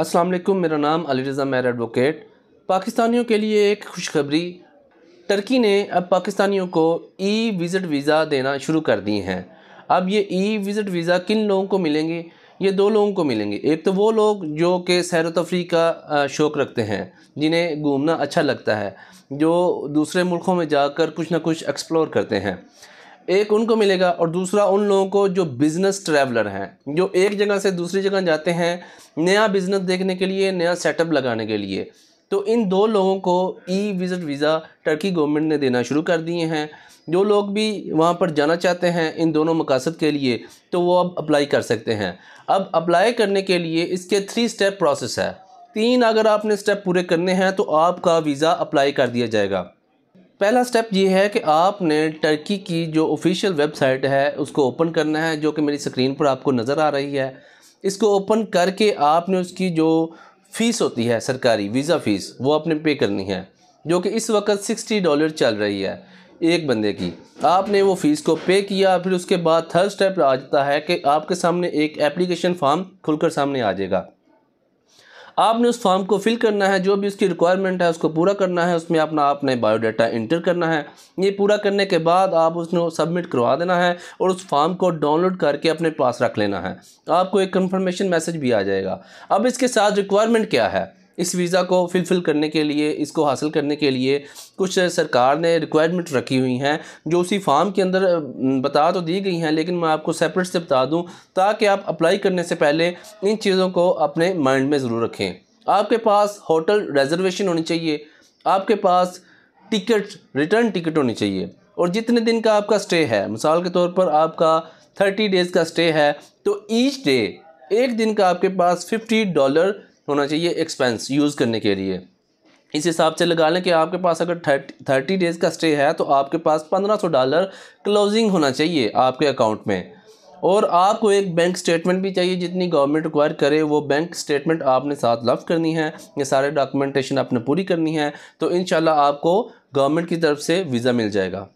असलम मेरा नाम अली रज़ा मेर एडवोकेट पाकिस्तानियों के लिए एक खुशखबरी टर्की ने अब पाकिस्तानियों को ई विज़िट वीज़ा देना शुरू कर दी हैं अब ये ई विज़िट वीज़ा किन लोगों को मिलेंगे ये दो लोगों को मिलेंगे एक तो वो लोग जो कि सैर तफरी का शौक़ रखते हैं जिन्हें घूमना अच्छा लगता है जो दूसरे मुल्कों में जाकर कुछ ना कुछ एक्सप्लोर करते हैं एक उनको मिलेगा और दूसरा उन लोगों को जो बिज़नेस ट्रैवलर हैं जो एक जगह से दूसरी जगह जाते हैं नया बिज़नेस देखने के लिए नया सेटअप लगाने के लिए तो इन दो लोगों को e visit visa Turkey government ने देना शुरू कर दिए हैं जो लोग भी वहाँ पर जाना चाहते हैं इन दोनों मकासद के लिए तो वो अब अप्लाई कर सकते हैं अब अप्लाई करने के लिए इसके थ्री स्टेप प्रोसेस है तीन अगर आपने स्टेप पूरे करने हैं तो आपका वीज़ा अप्लाई कर दिया जाएगा पहला स्टेप ये है कि आपने टर्की की जो ऑफिशियल वेबसाइट है उसको ओपन करना है जो कि मेरी स्क्रीन पर आपको नज़र आ रही है इसको ओपन करके आपने उसकी जो फ़ीस होती है सरकारी वीज़ा फ़ीस वो आपने पे करनी है जो कि इस वक्त सिक्सटी डॉलर चल रही है एक बंदे की आपने वो फ़ीस को पे किया फिर उसके बाद थर्ड स्टेप आ जाता है कि आपके सामने एक एप्लीकेशन फॉर्म खुलकर सामने आ जाएगा आपने उस फॉर्म को फिल करना है जो भी उसकी रिक्वायरमेंट है उसको पूरा करना है उसमें अपना आपने बायोडाटा इंटर करना है ये पूरा करने के बाद आप उसने सबमिट करवा देना है और उस फॉर्म को डाउनलोड करके अपने पास रख लेना है आपको एक कन्फर्मेशन मैसेज भी आ जाएगा अब इसके साथ रिक्वायरमेंट क्या है इस वीज़ा को फिलफिल करने के लिए इसको हासिल करने के लिए कुछ सरकार ने रिक्वायरमेंट रखी हुई हैं जो उसी फार्म के अंदर बता तो दी गई हैं लेकिन मैं आपको सेपरेट से बता दूँ ताकि आप अप्लाई करने से पहले इन चीज़ों को अपने माइंड में ज़रूर रखें आपके पास होटल रिजर्वेशन होनी चाहिए आपके पास टिकट रिटर्न टिकट होनी चाहिए और जितने दिन का आपका स्टे है मिसाल के तौर पर आपका थर्टी डेज़ का स्टे है तो ईच डे एक दिन का आपके पास फिफ्टी डॉलर होना चाहिए एक्सपेंस यूज़ करने के लिए इस हिसाब से लगा लें कि आपके पास अगर थर्टी थर्टी डेज़ का स्टे है तो आपके पास पंद्रह सौ डॉलर क्लोजिंग होना चाहिए आपके अकाउंट में और आपको एक बैंक स्टेटमेंट भी चाहिए जितनी गवर्नमेंट रिक्वायर करे वो बैंक स्टेटमेंट आपने साथ लफ करनी है ये सारे डॉक्यूमेंटेशन आपने पूरी करनी है तो इन आपको गवर्नमेंट की तरफ से वीज़ा मिल जाएगा